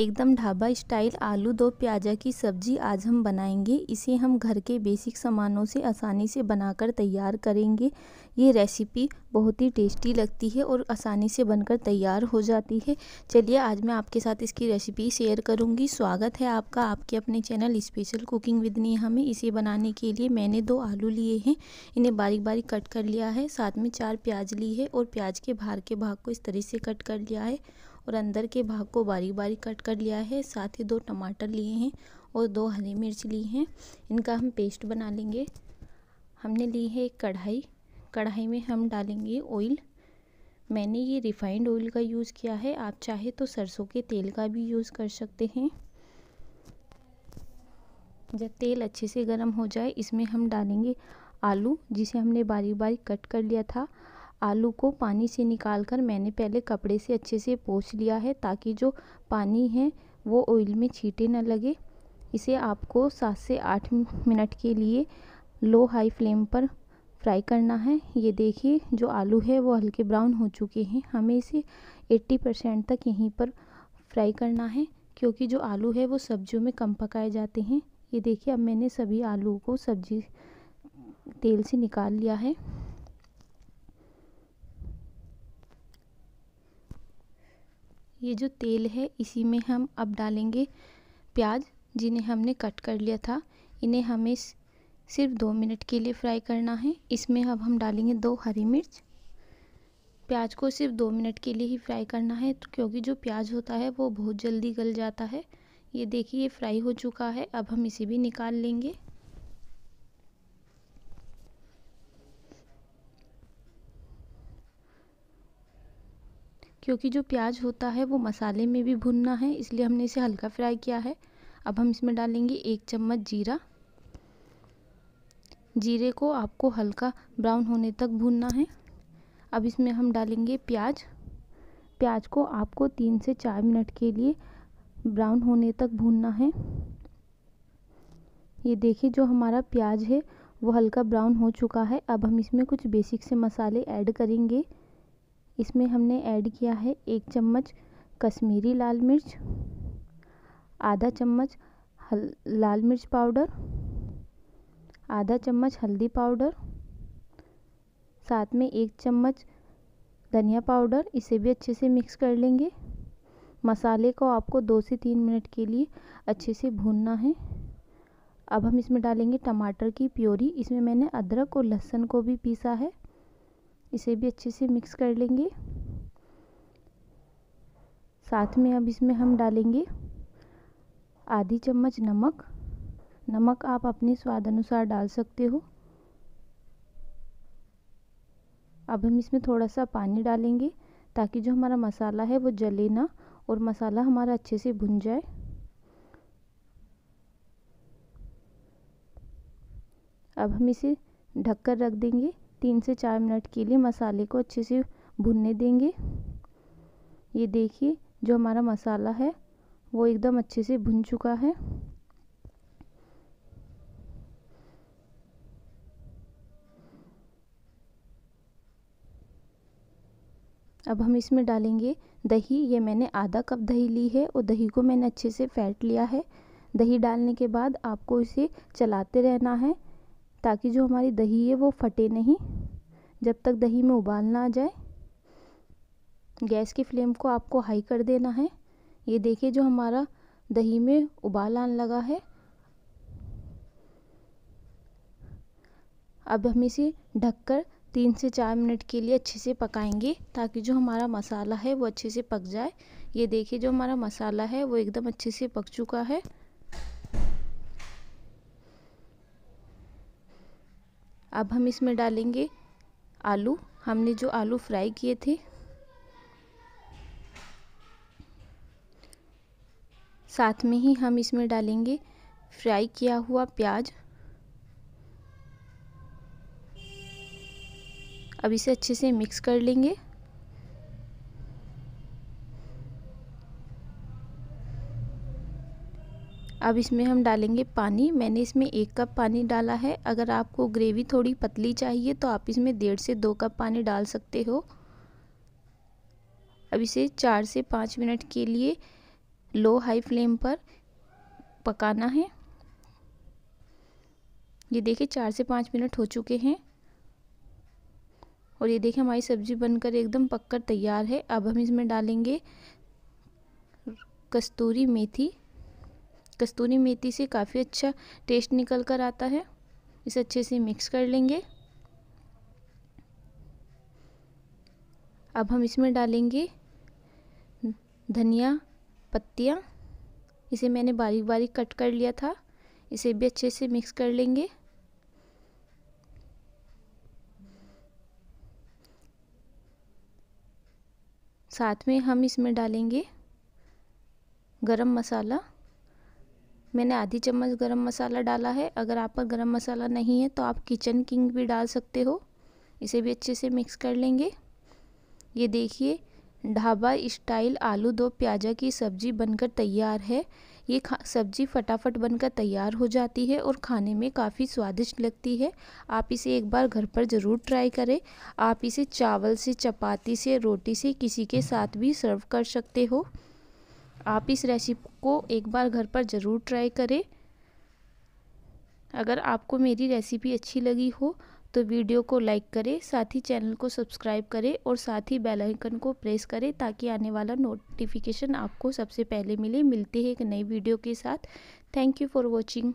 एकदम ढाबा स्टाइल आलू दो प्याजा की सब्ज़ी आज हम बनाएंगे इसे हम घर के बेसिक सामानों से आसानी से बनाकर तैयार करेंगे ये रेसिपी बहुत ही टेस्टी लगती है और आसानी से बनकर तैयार हो जाती है चलिए आज मैं आपके साथ इसकी रेसिपी शेयर करूंगी स्वागत है आपका आपके अपने channel special cooking with Neha में इसे बनाने के लिए मैंने दो आलू लिए हैं इन्हें बारीक बारीक कट कर लिया है साथ में चार प्याज ली है और प्याज के बाहर के भाग को इस तरह से कट कर लिया है और अंदर के भाग को बारीक बारीक कट कर लिया है साथ ही दो टमाटर लिए हैं और दो हरी मिर्च ली हैं इनका हम पेस्ट बना लेंगे हमने ली है एक कढ़ाई कढ़ाई में हम डालेंगे ऑयल मैंने ये रिफ़ाइंड ऑयल का यूज़ किया है आप चाहे तो सरसों के तेल का भी यूज़ कर सकते हैं जब तेल अच्छे से गर्म हो जाए इसमें हम डालेंगे आलू जिसे हमने बारीक बारीक कट कर लिया था आलू को पानी से निकाल कर मैंने पहले कपड़े से अच्छे से पोछ लिया है ताकि जो पानी है वो ऑयल में छीटे ना लगे इसे आपको सात से आठ मिनट के लिए लो हाई फ्लेम पर फ्राई करना है ये देखिए जो आलू है वो हल्के ब्राउन हो चुके हैं हमें इसे 80 परसेंट तक यहीं पर फ्राई करना है क्योंकि जो आलू है वो सब्जियों में कम पकाए जाते हैं ये देखिए अब मैंने सभी आलू को सब्जी तेल से निकाल लिया है ये जो तेल है इसी में हम अब डालेंगे प्याज जिन्हें हमने कट कर लिया था इन्हें हमें सिर्फ दो मिनट के लिए फ्राई करना है इसमें अब हम डालेंगे दो हरी मिर्च प्याज को सिर्फ दो मिनट के लिए ही फ्राई करना है तो क्योंकि जो प्याज होता है वो बहुत जल्दी गल जाता है ये देखिए ये फ्राई हो चुका है अब हम इसे भी निकाल लेंगे क्योंकि जो प्याज होता है वो मसाले में भी भुनना है इसलिए हमने इसे हल्का फ्राई किया है अब हम इसमें डालेंगे एक चम्मच जीरा जीरे को आपको हल्का ब्राउन होने तक भूनना है अब इसमें हम डालेंगे प्याज प्याज को आपको तीन से चार मिनट के लिए ब्राउन होने तक भूनना है ये देखिए जो हमारा प्याज है वो हल्का ब्राउन हो चुका है अब हम इसमें कुछ बेसिक से मसाले ऐड करेंगे इसमें हमने ऐड किया है एक चम्मच कश्मीरी लाल मिर्च आधा चम्मच हल लाल मिर्च पाउडर आधा चम्मच हल्दी पाउडर साथ में एक चम्मच धनिया पाउडर इसे भी अच्छे से मिक्स कर लेंगे मसाले को आपको दो से तीन मिनट के लिए अच्छे से भूनना है अब हम इसमें डालेंगे टमाटर की प्योरी इसमें मैंने अदरक और लहसुन को भी पीसा है इसे भी अच्छे से मिक्स कर लेंगे साथ में अब इसमें हम डालेंगे आधी चम्मच नमक नमक आप अपने स्वाद अनुसार डाल सकते हो अब हम इसमें थोड़ा सा पानी डालेंगे ताकि जो हमारा मसाला है वो जले ना और मसाला हमारा अच्छे से भुन जाए अब हम इसे ढककर रख देंगे तीन से चार मिनट के लिए मसाले को अच्छे से भुनने देंगे ये देखिए जो हमारा मसाला है वो एकदम अच्छे से भुन चुका है अब हम इसमें डालेंगे दही ये मैंने आधा कप दही ली है और दही को मैंने अच्छे से फैट लिया है दही डालने के बाद आपको इसे चलाते रहना है ताकि जो हमारी दही है वो फटे नहीं जब तक दही में उबाल ना आ जाए गैस की फ्लेम को आपको हाई कर देना है ये देखिए जो हमारा दही में उबाल आने लगा है अब हम इसे ढककर तीन से चार मिनट के लिए अच्छे से पकाएंगे ताकि जो हमारा मसाला है वो अच्छे से पक जाए ये देखिए जो हमारा मसाला है वो एकदम अच्छे से पक चुका है अब हम इसमें डालेंगे आलू हमने जो आलू फ्राई किए थे साथ में ही हम इसमें डालेंगे फ्राई किया हुआ प्याज अब इसे अच्छे से मिक्स कर लेंगे अब इसमें हम डालेंगे पानी मैंने इसमें एक कप पानी डाला है अगर आपको ग्रेवी थोड़ी पतली चाहिए तो आप इसमें डेढ़ से दो कप पानी डाल सकते हो अब इसे चार से पाँच मिनट के लिए लो हाई फ्लेम पर पकाना है ये देखिए चार से पाँच मिनट हो चुके हैं और ये देखिए हमारी सब्ज़ी बनकर एकदम पककर तैयार है अब हम इसमें डालेंगे कस्तूरी मेथी कस्तूरी मेथी से काफ़ी अच्छा टेस्ट निकल कर आता है इसे अच्छे से मिक्स कर लेंगे अब हम इसमें डालेंगे धनिया पत्तियाँ इसे मैंने बारीक बारीक कट कर लिया था इसे भी अच्छे से मिक्स कर लेंगे साथ में हम इसमें डालेंगे गरम मसाला मैंने आधी चम्मच गरम मसाला डाला है अगर आप पर गरम मसाला नहीं है तो आप किचन किंग भी डाल सकते हो इसे भी अच्छे से मिक्स कर लेंगे ये देखिए ढाबा स्टाइल आलू दो प्याजा की सब्ज़ी बनकर तैयार है ये सब्ज़ी फटाफट बनकर तैयार हो जाती है और खाने में काफ़ी स्वादिष्ट लगती है आप इसे एक बार घर पर ज़रूर ट्राई करें आप इसे चावल से चपाती से रोटी से किसी के साथ भी सर्व कर सकते हो आप इस रेसिपी को एक बार घर पर ज़रूर ट्राई करें अगर आपको मेरी रेसिपी अच्छी लगी हो तो वीडियो को लाइक करें साथ ही चैनल को सब्सक्राइब करें और साथ ही बेल आइकन को प्रेस करें ताकि आने वाला नोटिफिकेशन आपको सबसे पहले मिले मिलते हैं एक नई वीडियो के साथ थैंक यू फॉर वॉचिंग